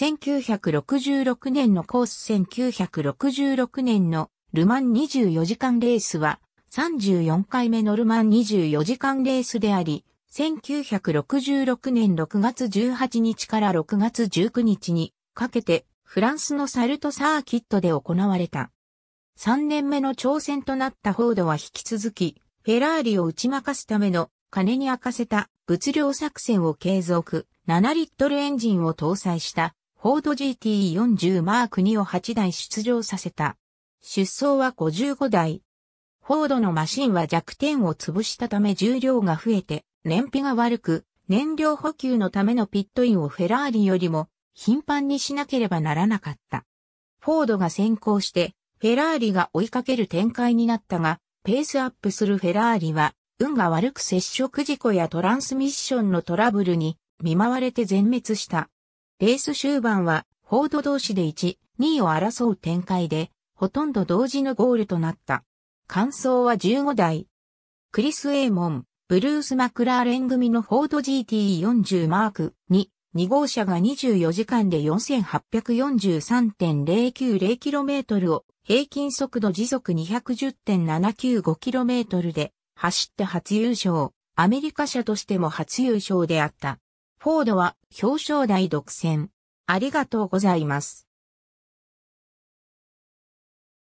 1966年のコース1966年のルマン24時間レースは34回目のルマン24時間レースであり、1966年6月18日から6月19日にかけてフランスのサルトサーキットで行われた。3年目の挑戦となったフォードは引き続き、フェラーリを打ち負かすための金に明かせた物量作戦を継続、7リットルエンジンを搭載したフォード GT40 マーク2を8台出場させた。出走は55台。フォードのマシンは弱点を潰したため重量が増えて、燃費が悪く、燃料補給のためのピットインをフェラーリよりも頻繁にしなければならなかった。フォードが先行して、フェラーリが追いかける展開になったが、ペースアップするフェラーリは、運が悪く接触事故やトランスミッションのトラブルに見舞われて全滅した。レース終盤は、フォード同士で1、2を争う展開で、ほとんど同時のゴールとなった。感想は15台。クリス・エーモン、ブルース・マクラーレン組のフォード GT40 マーク2、2号車が24時間で 4843.090km を平均速度時速 210.795km で走って初優勝。アメリカ車としても初優勝であった。フォードは表彰台独占。ありがとうございます。